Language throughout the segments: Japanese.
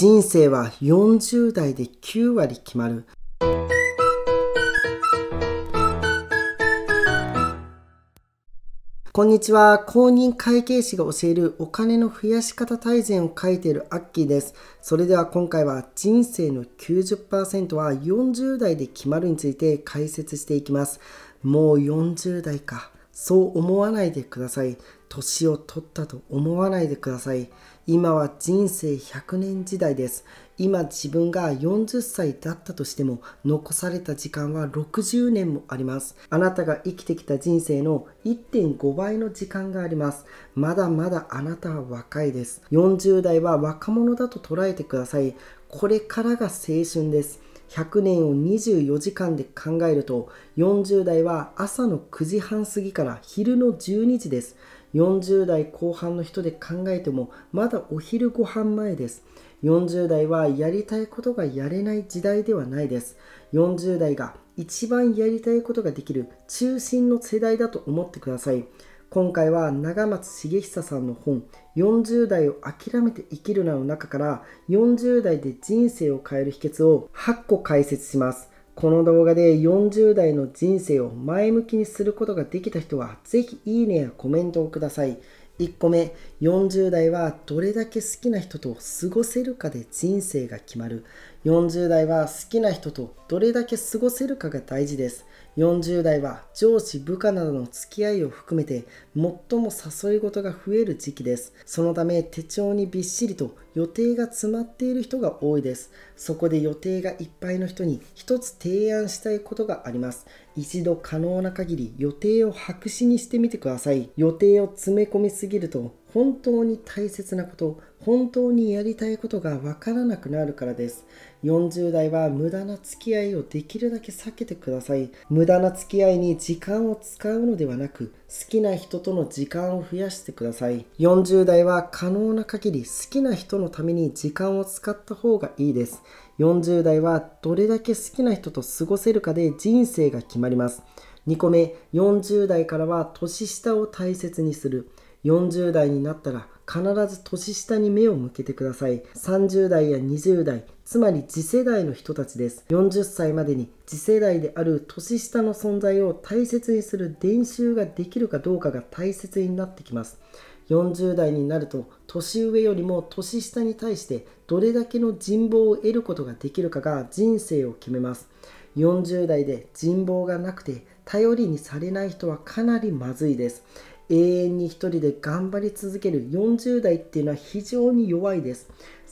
人生は40代で9割決まる。こんにちは。公認会計士が教えるお金の増やし方大全を書いているアッキーです。それでは今回は人生の90%は40代で決まるについて解説していきます。もう40代か。そう思わないでください。年を取ったと思わないでください。今は人生100年時代です。今自分が40歳だったとしても残された時間は60年もあります。あなたが生きてきた人生の1.5倍の時間があります。まだまだあなたは若いです。40代は若者だと捉えてください。これからが青春です。100年を24時間で考えると40代は朝の9時半過ぎから昼の12時です40代後半の人で考えてもまだお昼ご飯前です40代はやりたいことがやれない時代ではないです40代が一番やりたいことができる中心の世代だと思ってください今回は長松茂久さんの本40代を諦めて生きるなの中から40代で人生を変える秘訣を8個解説しますこの動画で40代の人生を前向きにすることができた人はぜひいいねやコメントをください1個目40代はどれだけ好きな人と過ごせるかで人生が決まる40代は好きな人とどれだけ過ごせるかが大事です40代は上司部下などの付き合いを含めて最も誘い事が増える時期ですそのため手帳にびっしりと予定が詰まっている人が多いですそこで予定がいっぱいの人に一つ提案したいことがあります一度可能な限り予定を白紙にしてみてください予定を詰め込みすぎると本当に大切なこと本当にやりたいことが分からなくなるからです40代は無駄な付き合いをできるだけ避けてください無駄な付き合いに時間を使うのではなく好きな人との時間を増やしてください40代は可能な限り好きな人のために時間を使った方がいいです40代はどれだけ好きな人と過ごせるかで人生が決まります2個目40代からは年下を大切にする40代になったら必ず年下に目を向けてください30代や20代つまり次世代の人たちです40歳までに次世代である年下の存在を大切にする練習ができるかどうかが大切になってきます40代になると年上よりも年下に対してどれだけの人望を得ることができるかが人生を決めます40代で人望がなくて頼りにされない人はかなりまずいです永遠に一人で頑張り続ける40代っていうのは非常に弱いです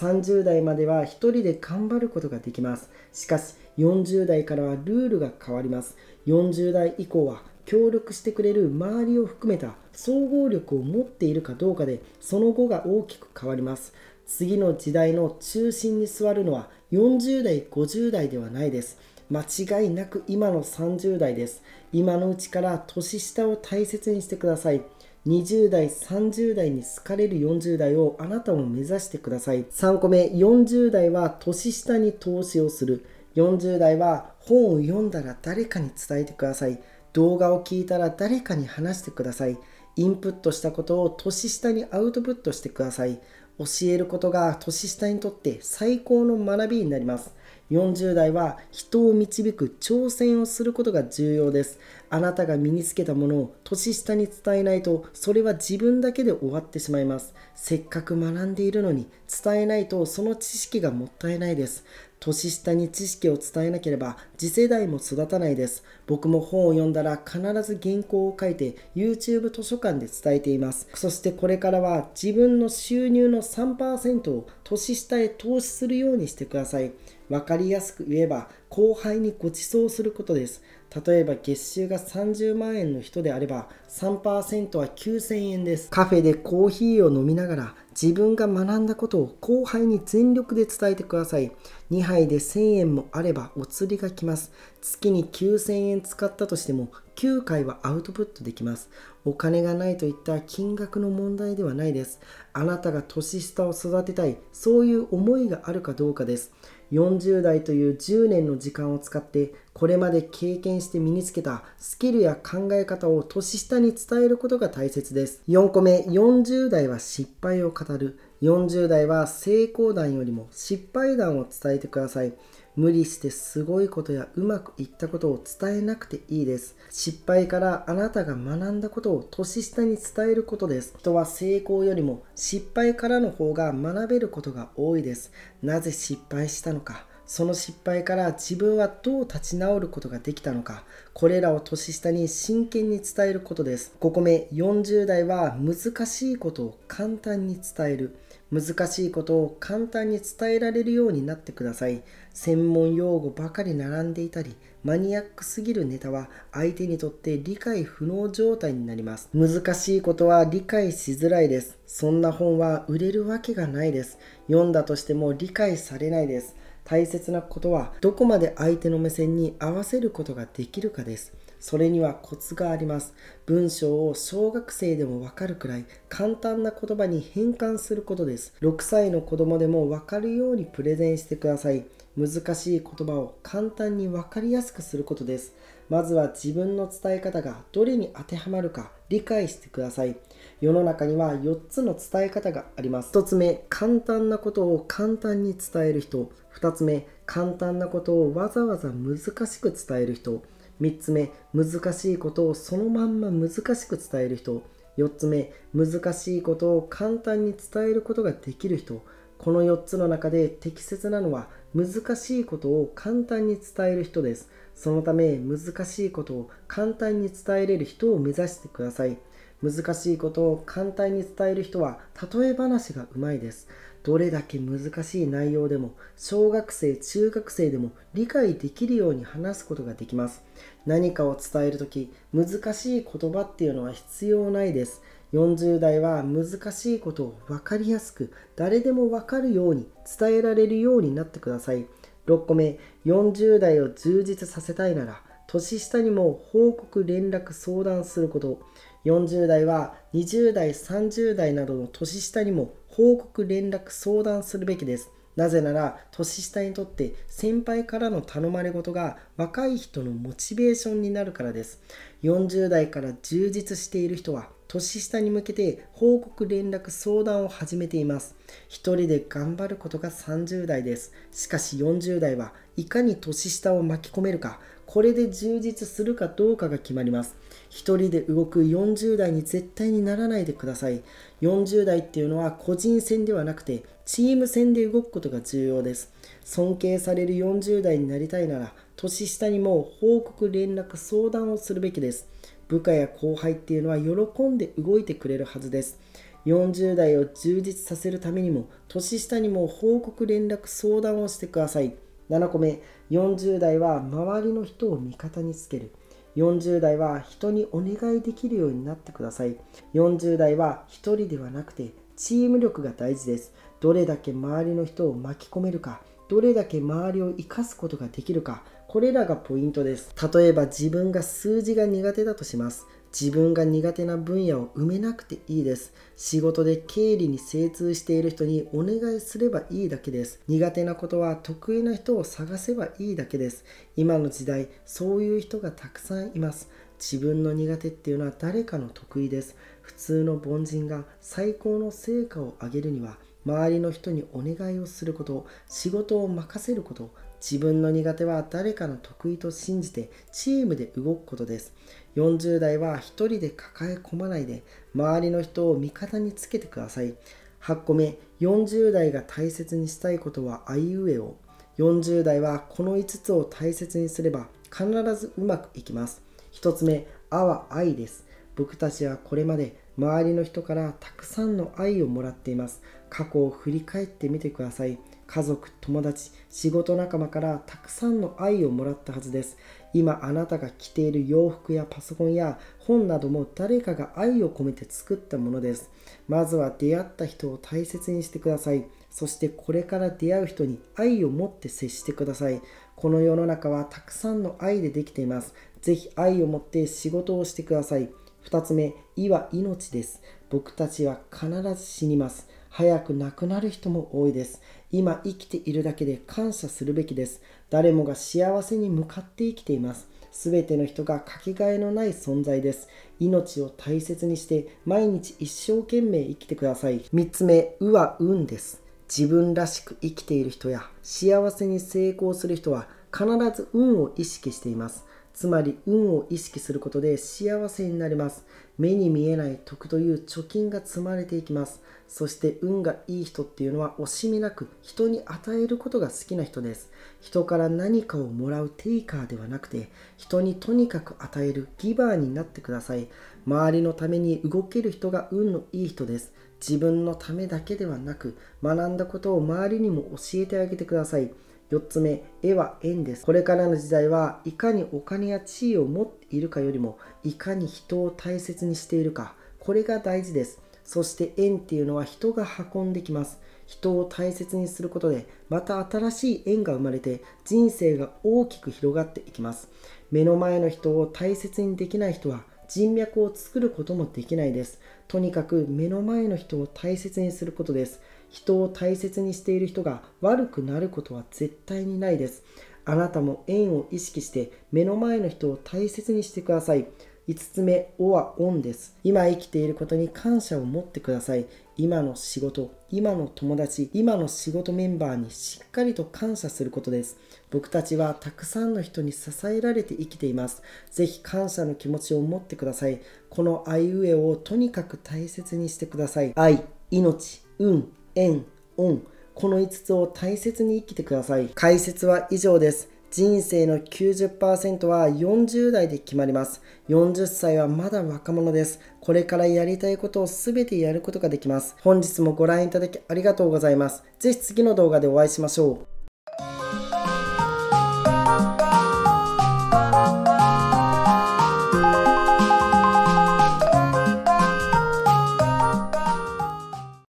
30代までは一人で頑張ることができますしかし40代からはルールが変わります40代以降は協力してくれる周りを含めた総合力を持っているかどうかでその後が大きく変わります次の時代の中心に座るのは40代50代ではないです間違いなく今の30代です。今のうちから年下を大切にしてください。20代、30代に好かれる40代をあなたも目指してください。3個目、40代は年下に投資をする。40代は本を読んだら誰かに伝えてください。動画を聞いたら誰かに話してください。インプットしたことを年下にアウトプットしてください。教えることが年下にとって最高の学びになります。40代は人を導く挑戦をすることが重要ですあなたが身につけたものを年下に伝えないとそれは自分だけで終わってしまいますせっかく学んでいるのに伝えないとその知識がもったいないです年下に知識を伝えなければ次世代も育たないです僕も本を読んだら必ず原稿を書いて YouTube 図書館で伝えていますそしてこれからは自分の収入の3%を年下へ投資するようにしてください分かりやすく言えば後輩にご馳走することです例えば月収が30万円の人であれば3%は9000円ですカフェでコーヒーを飲みながら自分が学んだことを後輩に全力で伝えてください2杯で1000円もあればお釣りが来ます月に9000円使ったとしても9回はアウトプットできますお金がないといった金額の問題ではないですあなたが年下を育てたいそういう思いがあるかどうかです40代という10年の時間を使ってこれまで経験して身につけたスキルや考え方を年下に伝えることが大切です4個目40代は失敗を語る40代は成功談よりも失敗談を伝えてください。無理してすごいことやうまくいったことを伝えなくていいです。失敗からあなたが学んだことを年下に伝えることです。人は成功よりも失敗からの方が学べることが多いです。なぜ失敗したのか。その失敗から自分はどう立ち直ることができたのか、これらを年下に真剣に伝えることです。5個目、40代は難しいことを簡単に伝える。難しいことを簡単に伝えられるようになってください。専門用語ばかり並んでいたり、マニアックすぎるネタは相手にとって理解不能状態になります。難しいことは理解しづらいです。そんな本は売れるわけがないです。読んだとしても理解されないです。大切なことはどこまで相手の目線に合わせることができるかです。それにはコツがあります文章を小学生でもわかるくらい簡単な言葉に変換することです6歳の子供でもわかるようにプレゼンしてください難しい言葉を簡単に分かりやすくすることですまずは自分の伝え方がどれに当てはまるか理解してください世の中には4つの伝え方があります1つ目簡単なことを簡単に伝える人2つ目簡単なことをわざわざ難しく伝える人3つ目難しいことをそのまんま難しく伝える人4つ目難しいことを簡単に伝えることができる人この4つの中で適切なのは難しいことを簡単に伝える人ですそのため難しいことを簡単に伝えれる人を目指してください難しいことを簡単に伝える人は例え話がうまいです。どれだけ難しい内容でも小学生、中学生でも理解できるように話すことができます。何かを伝えるとき難しい言葉っていうのは必要ないです。40代は難しいことを分かりやすく誰でも分かるように伝えられるようになってください。6個目、40代を充実させたいなら年下にも報告連絡相談すること40代は20代、30代などの年下にも報告、連絡、相談するべきです。なぜなら年下にとって先輩からの頼まれ事が若い人のモチベーションになるからです40代から充実している人は年下に向けて報告連絡相談を始めています一人で頑張ることが30代ですしかし40代はいかに年下を巻き込めるかこれで充実するかどうかが決まります一人で動く40代に絶対にならないでください。40代っていうのは個人戦ではなくて、チーム戦で動くことが重要です。尊敬される40代になりたいなら、年下にも報告、連絡、相談をするべきです。部下や後輩っていうのは喜んで動いてくれるはずです。40代を充実させるためにも、年下にも報告、連絡、相談をしてください。7個目、40代は周りの人を味方につける。40代は人にお願いできるようになってください40代は1人ではなくてチーム力が大事ですどれだけ周りの人を巻き込めるかどれだけ周りを生かすことができるかこれらがポイントです例えば自分が数字が苦手だとします自分が苦手な分野を埋めなくていいです仕事で経理に精通している人にお願いすればいいだけです苦手なことは得意な人を探せばいいだけです今の時代そういう人がたくさんいます自分の苦手っていうのは誰かの得意です普通の凡人が最高の成果を上げるには周りの人にお願いをすること仕事を任せること自分の苦手は誰かの得意と信じてチームで動くことです40代は一人で抱え込まないで、周りの人を味方につけてください。8個目、40代が大切にしたいことはあいうえを。40代はこの5つを大切にすれば必ずうまくいきます。1つ目、あは愛です。僕たちはこれまで周りの人からたくさんの愛をもらっています。過去を振り返ってみてください。家族、友達、仕事仲間からたくさんの愛をもらったはずです。今あなたが着ている洋服やパソコンや本なども誰かが愛を込めて作ったものですまずは出会った人を大切にしてくださいそしてこれから出会う人に愛を持って接してくださいこの世の中はたくさんの愛でできていますぜひ愛を持って仕事をしてください2つ目「意は命です僕たちは必ず死にます早く亡くなる人も多いです。今生きているだけで感謝するべきです。誰もが幸せに向かって生きています。すべての人がかけがえのない存在です。命を大切にして毎日一生懸命生きてください。3つ目、うは運です。自分らしく生きている人や幸せに成功する人は必ず運を意識しています。つまり運を意識することで幸せになります目に見えない徳という貯金が積まれていきますそして運がいい人っていうのは惜しみなく人に与えることが好きな人です人から何かをもらうテイカーではなくて人にとにかく与えるギバーになってください周りのために動ける人が運のいい人です自分のためだけではなく学んだことを周りにも教えてあげてください4つ目、絵は縁です。これからの時代はいかにお金や地位を持っているかよりも、いかに人を大切にしているか、これが大事です。そして縁っていうのは人が運んできます。人を大切にすることで、また新しい縁が生まれて、人生が大きく広がっていきます。目の前の人を大切にできない人は、人脈を作ることもできないです。とにかく目の前の人を大切にすることです。人を大切にしている人が悪くなることは絶対にないですあなたも縁を意識して目の前の人を大切にしてください5つ目、おはオンです。今生きていることに感謝を持ってください。今の仕事、今の友達、今の仕事メンバーにしっかりと感謝することです。僕たちはたくさんの人に支えられて生きています。ぜひ感謝の気持ちを持ってください。このあいうえをとにかく大切にしてください。愛、命、運、円、恩、この5つを大切に生きてください。解説は以上です。人生の90%は40代で決まります。40歳はまだ若者です。これからやりたいことを全てやることができます。本日もご覧いただきありがとうございます。ぜひ次の動画でお会いしましょう。